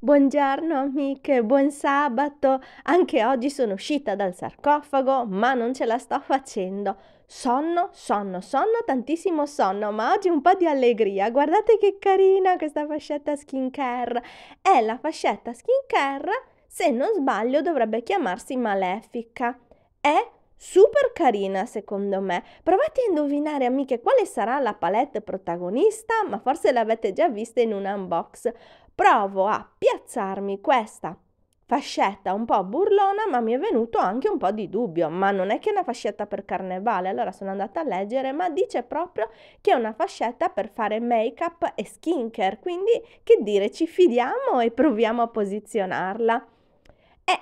Buongiorno amiche, buon sabato. Anche oggi sono uscita dal sarcofago, ma non ce la sto facendo. Sonno, sonno, sonno, tantissimo sonno, ma oggi un po' di allegria. Guardate che carina questa fascetta skincare. È la fascetta skincare, se non sbaglio dovrebbe chiamarsi Malefica. È super carina secondo me. Provate a indovinare amiche quale sarà la palette protagonista, ma forse l'avete già vista in un unbox provo a piazzarmi questa fascetta un po' burlona, ma mi è venuto anche un po' di dubbio, ma non è che è una fascetta per carnevale, allora sono andata a leggere, ma dice proprio che è una fascetta per fare make-up e skincare, quindi che dire, ci fidiamo e proviamo a posizionarla.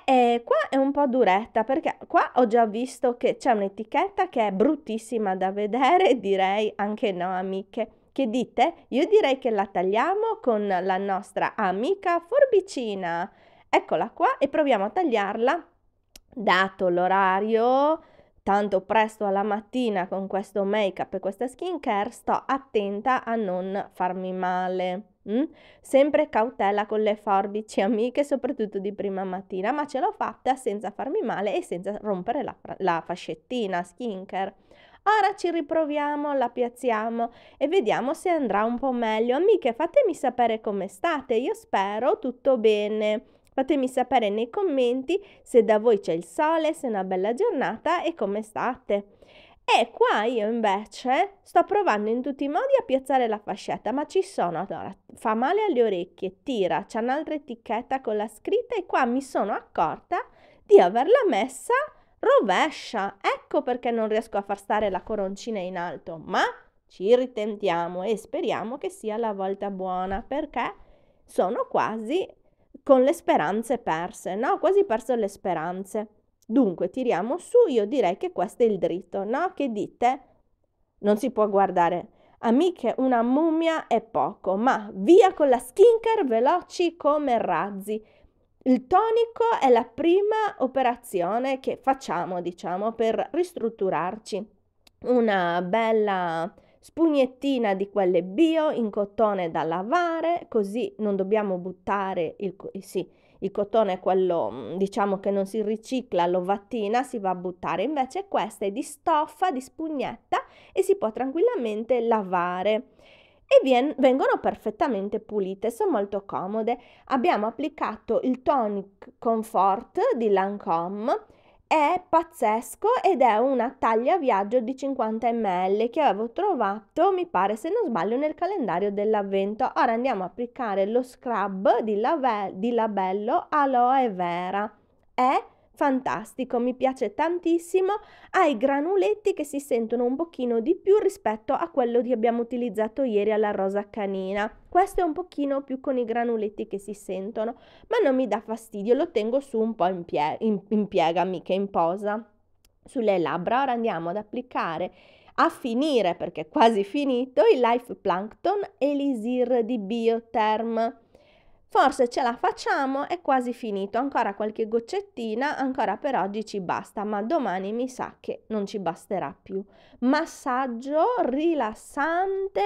E, e, qua è un po' duretta perché qua ho già visto che c'è un'etichetta che è bruttissima da vedere, direi anche no amiche. Che dite? Io direi che la tagliamo con la nostra amica forbicina. Eccola qua e proviamo a tagliarla, dato l'orario, tanto presto alla mattina con questo make up e questa care sto attenta a non farmi male. Mm? Sempre cautela con le forbici amiche, soprattutto di prima mattina, ma ce l'ho fatta senza farmi male e senza rompere la, la fascettina care Ora ci riproviamo, la piazziamo e vediamo se andrà un po' meglio. Amiche, fatemi sapere come state, io spero tutto bene. Fatemi sapere nei commenti se da voi c'è il sole, se è una bella giornata e come state. E qua io invece sto provando in tutti i modi a piazzare la fascetta, ma ci sono, allora, fa male alle orecchie, tira, c'è un'altra etichetta con la scritta e qua mi sono accorta di averla messa Rovescia, ecco perché non riesco a far stare la coroncina in alto, ma ci ritentiamo e speriamo che sia la volta buona, perché sono quasi con le speranze perse, no? Quasi perso le speranze. Dunque, tiriamo su, io direi che questo è il dritto, no? Che dite? Non si può guardare. Amiche, una mummia è poco, ma via con la skinker veloci come razzi. Il tonico è la prima operazione che facciamo, diciamo, per ristrutturarci. Una bella spugnettina di quelle bio in cotone da lavare, così non dobbiamo buttare il, eh, sì, il cotone è quello mm, diciamo che non si ricicla l'ovattina, si va a buttare, invece questa è di stoffa, di spugnetta e si può tranquillamente lavare e vien- vengono perfettamente pulite, sono molto comode. Abbiamo applicato il Tonic Comfort di Lancome, è pazzesco ed è una taglia viaggio di 50 ml che avevo trovato, mi pare se non sbaglio, nel calendario dell'avvento. Ora andiamo a applicare lo scrub di, lave- di labello aloe vera. È fantastico, mi piace tantissimo, ha i granuletti che si sentono un pochino di più rispetto a quello che abbiamo utilizzato ieri alla rosa canina. Questo è un pochino più con i granuletti che si sentono, ma non mi dà fastidio, lo tengo su un po' in, pie- in, in piega, mica in posa. Sulle labbra ora andiamo ad applicare a finire, perché è quasi finito, il Life Plankton Elisir di Biotherm. Forse ce la facciamo, è quasi finito, ancora qualche goccettina, ancora per oggi ci basta, ma domani mi sa che non ci basterà più. Massaggio rilassante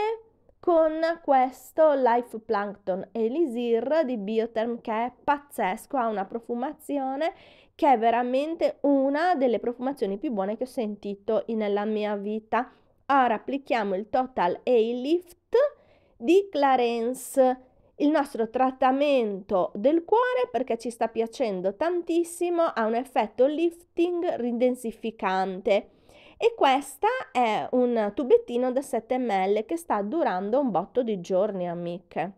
con questo Life Plankton Elisir di Biotherm che è pazzesco, ha una profumazione che è veramente una delle profumazioni più buone che ho sentito nella mia vita. Ora applichiamo il Total A Lift di Clarence il nostro trattamento del cuore perché ci sta piacendo tantissimo, ha un effetto lifting ridensificante e questa è un tubettino da 7 ml che sta durando un botto di giorni amiche,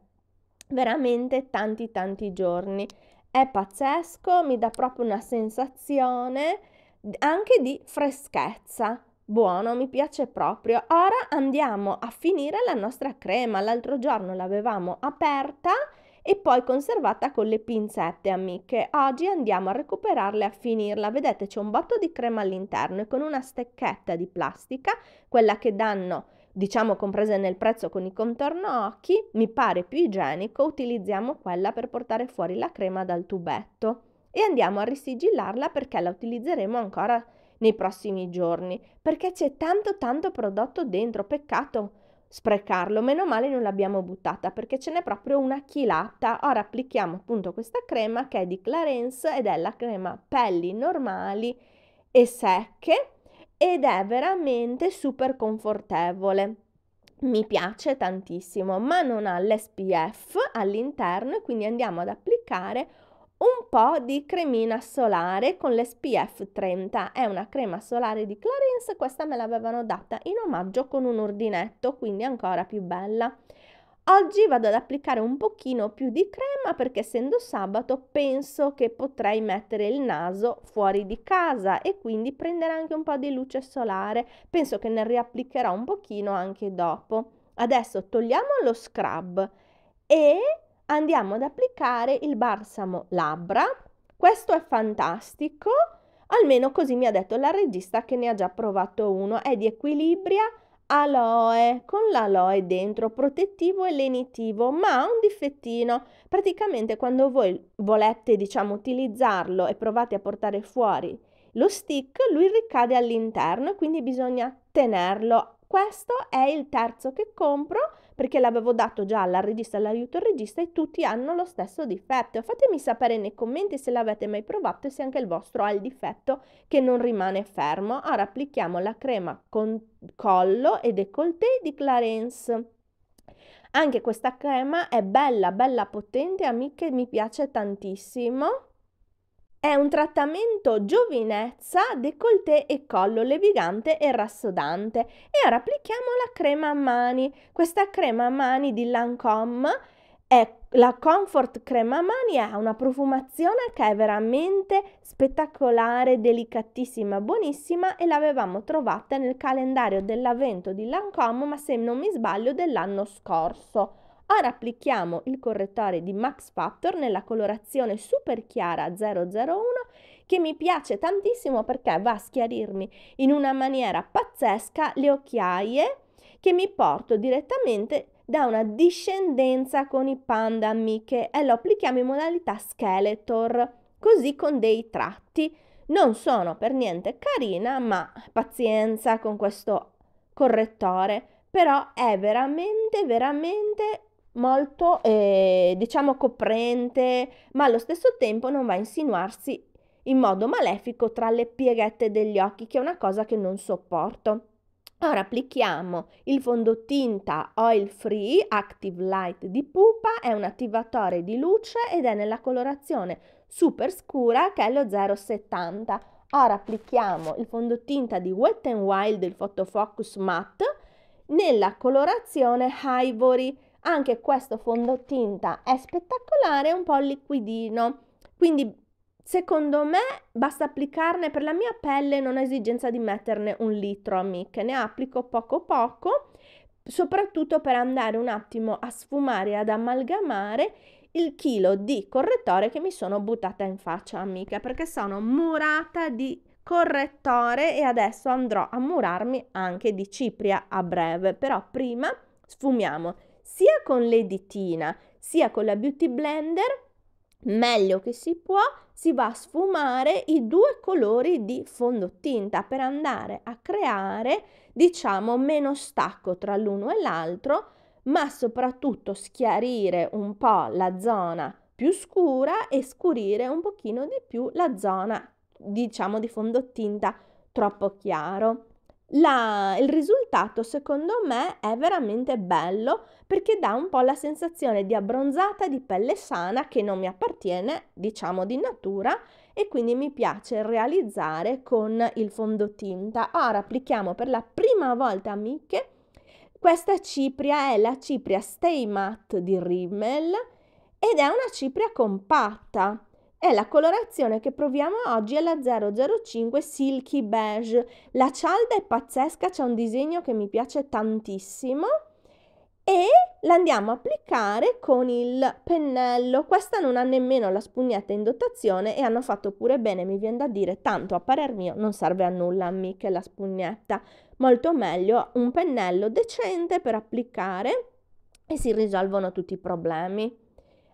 veramente tanti tanti giorni. È pazzesco, mi dà proprio una sensazione anche di freschezza, Buono, mi piace proprio. Ora andiamo a finire la nostra crema. L'altro giorno l'avevamo aperta e poi conservata con le pinzette, amiche. Oggi andiamo a recuperarla e a finirla. Vedete, c'è un botto di crema all'interno e con una stecchetta di plastica, quella che danno diciamo comprese nel prezzo con i contorno occhi, mi pare più igienico, utilizziamo quella per portare fuori la crema dal tubetto e andiamo a risigillarla perché la utilizzeremo ancora nei prossimi giorni, perché c'è tanto tanto prodotto dentro, peccato sprecarlo, meno male non l'abbiamo buttata perché ce n'è proprio una chilata. Ora applichiamo appunto questa crema che è di Clarence ed è la crema pelli normali e secche ed è veramente super confortevole. Mi piace tantissimo, ma non ha l'SPF all'interno e quindi andiamo ad applicare un po' di cremina solare con l'SPF 30, è una crema solare di Clarence, questa me l'avevano data in omaggio con un ordinetto, quindi ancora più bella. Oggi vado ad applicare un pochino più di crema perché essendo sabato penso che potrei mettere il naso fuori di casa e quindi prendere anche un po' di luce solare. Penso che ne riapplicherò un pochino anche dopo. Adesso togliamo lo scrub e andiamo ad applicare il balsamo labbra. Questo è fantastico, almeno così mi ha detto la regista che ne ha già provato uno. È di Equilibria aloe, con l'aloe dentro, protettivo e lenitivo, ma ha un difettino. Praticamente quando voi volete, diciamo, utilizzarlo e provate a portare fuori lo stick, lui ricade all'interno, quindi bisogna tenerlo. Questo è il terzo che compro perché l'avevo dato già alla regista e all'aiuto regista e tutti hanno lo stesso difetto. Fatemi sapere nei commenti se l'avete mai provato e se anche il vostro ha il difetto che non rimane fermo. Ora applichiamo la crema con collo e décolleté di Clarence. Anche questa crema è bella, bella potente, amiche, mi piace tantissimo. È un trattamento giovinezza, décolleté e collo levigante e rassodante. E ora applichiamo la crema a mani. Questa crema a mani di Lancome è la Comfort Crema a mani ha una profumazione che è veramente spettacolare, delicatissima, buonissima e l'avevamo trovata nel calendario dell'avvento di Lancome, ma se non mi sbaglio dell'anno scorso. Ora applichiamo il correttore di Max Factor nella colorazione super chiara 001 che mi piace tantissimo perché va a schiarirmi in una maniera pazzesca le occhiaie che mi porto direttamente da una discendenza con i panda amiche e lo applichiamo in modalità Skeletor, così con dei tratti. Non sono per niente carina, ma pazienza con questo correttore, però è veramente, veramente molto, eh, diciamo, coprente, ma allo stesso tempo non va a insinuarsi in modo malefico tra le pieghette degli occhi, che è una cosa che non sopporto. Ora applichiamo il fondotinta Oil Free Active Light di Pupa, è un attivatore di luce ed è nella colorazione super scura che è lo 070. Ora applichiamo il fondotinta di Wet n Wild, il Photofocus Matte, nella colorazione Ivory anche questo fondotinta è spettacolare, un po' liquidino, quindi secondo me basta applicarne per la mia pelle, non ho esigenza di metterne un litro, amiche, ne applico poco poco, soprattutto per andare un attimo a sfumare ad amalgamare il chilo di correttore che mi sono buttata in faccia, amica perché sono murata di correttore e adesso andrò a murarmi anche di cipria a breve, però prima sfumiamo sia con l'editina sia con la Beauty Blender, meglio che si può, si va a sfumare i due colori di fondotinta per andare a creare, diciamo, meno stacco tra l'uno e l'altro, ma soprattutto schiarire un po' la zona più scura e scurire un pochino di più la zona, diciamo, di fondotinta troppo chiaro la, il risultato secondo me è veramente bello perché dà un po' la sensazione di abbronzata di pelle sana che non mi appartiene, diciamo di natura, e quindi mi piace realizzare con il fondotinta. Ora applichiamo per la prima volta, amiche, questa cipria è la cipria Stay Matte di Rimmel ed è una cipria compatta è la colorazione che proviamo oggi alla 005 Silky Beige. La cialda è pazzesca, c'è un disegno che mi piace tantissimo e l'andiamo a applicare con il pennello. Questa non ha nemmeno la spugnetta in dotazione e hanno fatto pure bene, mi viene da dire, tanto a parer mio non serve a nulla a me che la spugnetta. Molto meglio un pennello decente per applicare e si risolvono tutti i problemi.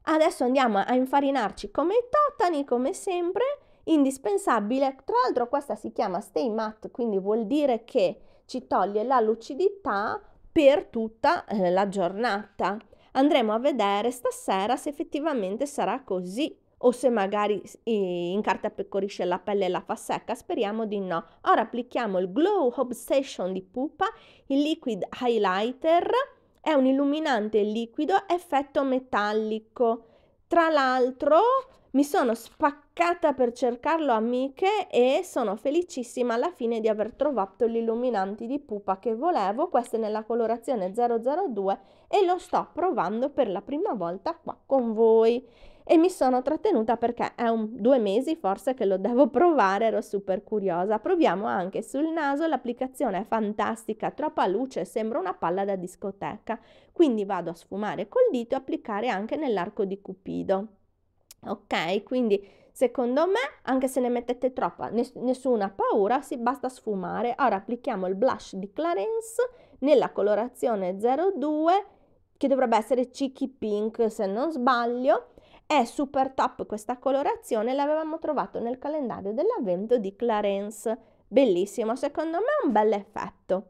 Adesso andiamo a infarinarci come i Tani come sempre, indispensabile. Tra l'altro questa si chiama stay matte, quindi vuol dire che ci toglie la lucidità per tutta eh, la giornata. Andremo a vedere stasera se effettivamente sarà così o se magari in carta pecorisce la pelle e la fa secca, speriamo di no. Ora applichiamo il Glow Obsession di Pupa, il Liquid Highlighter, è un illuminante liquido effetto metallico. Tra l'altro mi sono spaccata per cercarlo amiche e sono felicissima alla fine di aver trovato l'illuminante di pupa che volevo, questo è nella colorazione 002 e lo sto provando per la prima volta qua con voi. E mi sono trattenuta perché è un due mesi forse che lo devo provare, ero super curiosa. Proviamo anche sul naso, l'applicazione è fantastica, troppa luce, sembra una palla da discoteca. Quindi vado a sfumare col dito e applicare anche nell'arco di Cupido. Ok, quindi secondo me, anche se ne mettete troppa, ness- nessuna paura, si basta sfumare. Ora applichiamo il blush di Clarence nella colorazione 02, che dovrebbe essere Cheeky Pink se non sbaglio. È super top questa colorazione, l'avevamo trovato nel calendario dell'avvento di Clarence. Bellissimo, secondo me è un bel effetto.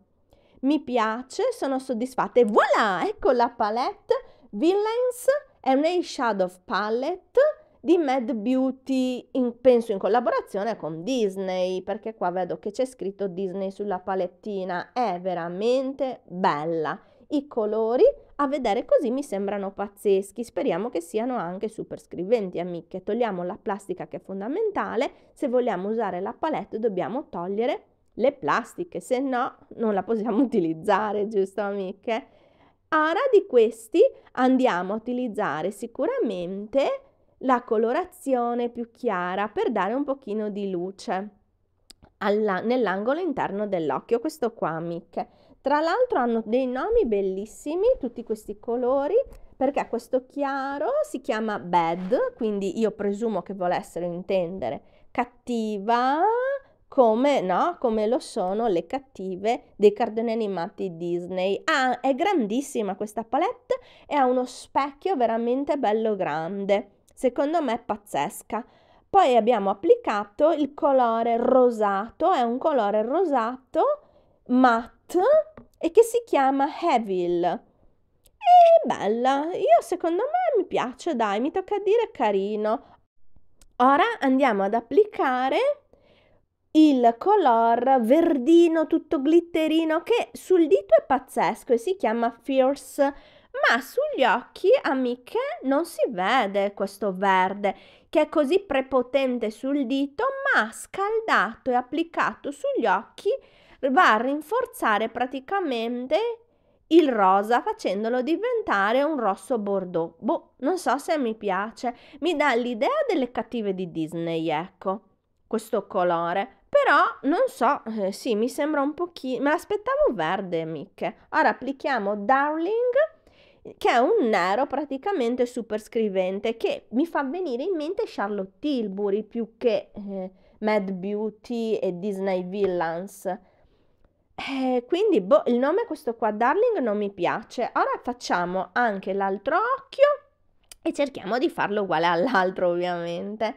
Mi piace, sono soddisfatta. E voilà, ecco la palette. Villains è un eyeshadow Palette di Mad Beauty, in, penso in collaborazione con Disney, perché qua vedo che c'è scritto Disney sulla palettina, è veramente bella. I colori a vedere così mi sembrano pazzeschi, speriamo che siano anche super scriventi amiche. Togliamo la plastica che è fondamentale, se vogliamo usare la palette dobbiamo togliere le plastiche, se no non la possiamo utilizzare, giusto amiche? Ora di questi andiamo a utilizzare sicuramente la colorazione più chiara per dare un pochino di luce alla, nell'angolo interno dell'occhio, questo qua Mic. Tra l'altro hanno dei nomi bellissimi, tutti questi colori, perché questo chiaro si chiama bad, quindi io presumo che volessero intendere cattiva, come, no? come lo sono le cattive dei cartoni animati Disney. Ah, è grandissima questa palette e ha uno specchio veramente bello grande secondo me pazzesca. Poi abbiamo applicato il colore rosato, è un colore rosato matte e che si chiama Evil. E bella, io secondo me mi piace, dai, mi tocca dire carino. Ora andiamo ad applicare il color verdino tutto glitterino che sul dito è pazzesco e si chiama Fierce ma sugli occhi, amiche, non si vede questo verde che è così prepotente sul dito, ma scaldato e applicato sugli occhi va a rinforzare praticamente il rosa facendolo diventare un rosso bordeaux. Boh, non so se mi piace, mi dà l'idea delle cattive di Disney, ecco, questo colore. Però non so, eh, sì, mi sembra un pochino, me l'aspettavo verde, amiche. Ora applichiamo Darling che è un nero praticamente superscrivente che mi fa venire in mente Charlotte Tilbury più che eh, Mad Beauty e Disney Villains. Eh, quindi boh, il nome questo qua Darling non mi piace. Ora facciamo anche l'altro occhio e cerchiamo di farlo uguale all'altro ovviamente.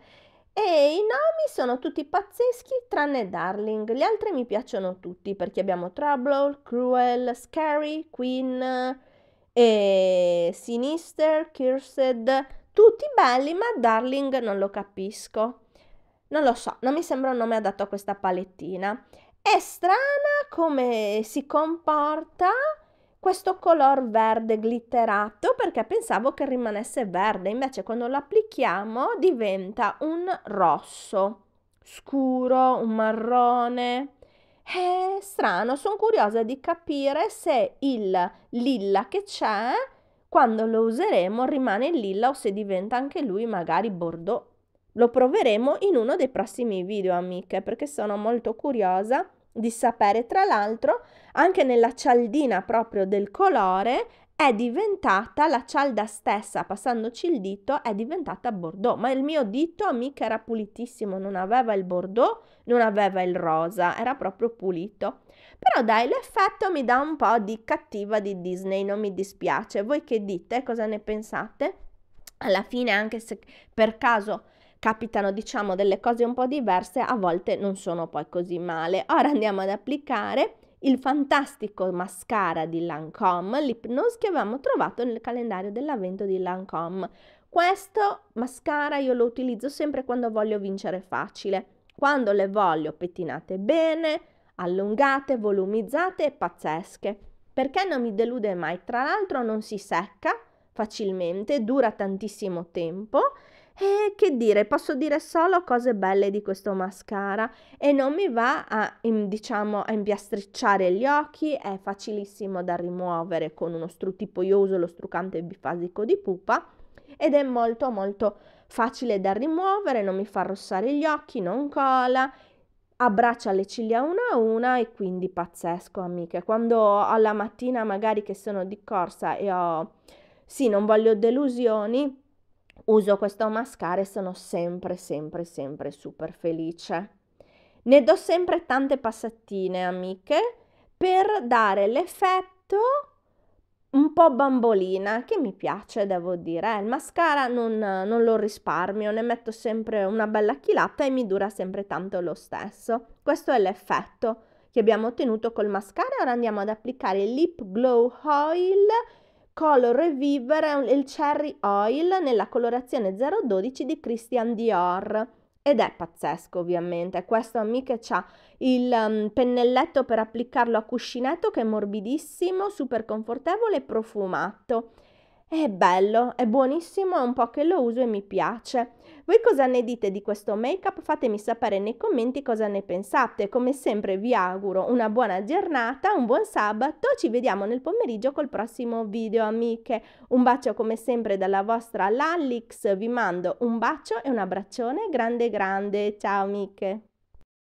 E i nomi sono tutti pazzeschi tranne Darling, gli altri mi piacciono tutti perché abbiamo Trouble, Cruel, Scary, Queen, e Sinister, Cursed, tutti belli, ma Darling non lo capisco. Non lo so, non mi sembra un nome adatto a questa palettina. È strana come si comporta questo color verde glitterato perché pensavo che rimanesse verde, invece quando lo applichiamo diventa un rosso scuro, un marrone. È eh, strano, sono curiosa di capire se il lilla che c'è, quando lo useremo, rimane lilla o se diventa anche lui magari bordeaux. Lo proveremo in uno dei prossimi video, amiche, perché sono molto curiosa di sapere. Tra l'altro, anche nella cialdina proprio del colore è diventata la cialda stessa, passandoci il dito, è diventata bordeaux, ma il mio dito mica era pulitissimo, non aveva il bordeaux, non aveva il rosa, era proprio pulito. Però dai, l'effetto mi dà un po' di cattiva di Disney, non mi dispiace. Voi che dite? Cosa ne pensate? Alla fine, anche se per caso capitano diciamo delle cose un po' diverse, a volte non sono poi così male. Ora andiamo ad applicare il fantastico mascara di Lancome, l'Hypnose che avevamo trovato nel calendario dell'avvento di Lancome. Questo mascara io lo utilizzo sempre quando voglio vincere facile, quando le voglio pettinate bene, allungate, volumizzate e pazzesche, perché non mi delude mai, tra l'altro non si secca facilmente, dura tantissimo tempo e che dire, posso dire solo cose belle di questo mascara e non mi va a, in, diciamo, a impiastricciare gli occhi, è facilissimo da rimuovere con uno stru tipo io uso lo struccante bifasico di pupa ed è molto molto facile da rimuovere, non mi fa rossare gli occhi, non cola, abbraccia le ciglia una a una e quindi pazzesco amiche. Quando alla mattina magari che sono di corsa e ho, sì non voglio delusioni, uso questo mascara e sono sempre, sempre, sempre super felice. Ne do sempre tante passatine, amiche, per dare l'effetto un po' bambolina che mi piace, devo dire. il mascara non, non, lo risparmio, ne metto sempre una bella chilata e mi dura sempre tanto lo stesso. Questo è l'effetto che abbiamo ottenuto col mascara. Ora andiamo ad applicare il Lip Glow Oil Color Reviver e il Cherry Oil nella colorazione 012 di Christian Dior. Ed è pazzesco ovviamente, questo amiche ha il um, pennelletto per applicarlo a cuscinetto che è morbidissimo, super confortevole e profumato. È bello, è buonissimo, è un po' che lo uso e mi piace. Voi cosa ne dite di questo make-up? Fatemi sapere nei commenti cosa ne pensate. Come sempre vi auguro una buona giornata, un buon sabato, ci vediamo nel pomeriggio col prossimo video amiche. Un bacio come sempre dalla vostra Lallix, vi mando un bacio e un abbraccione grande grande, ciao amiche!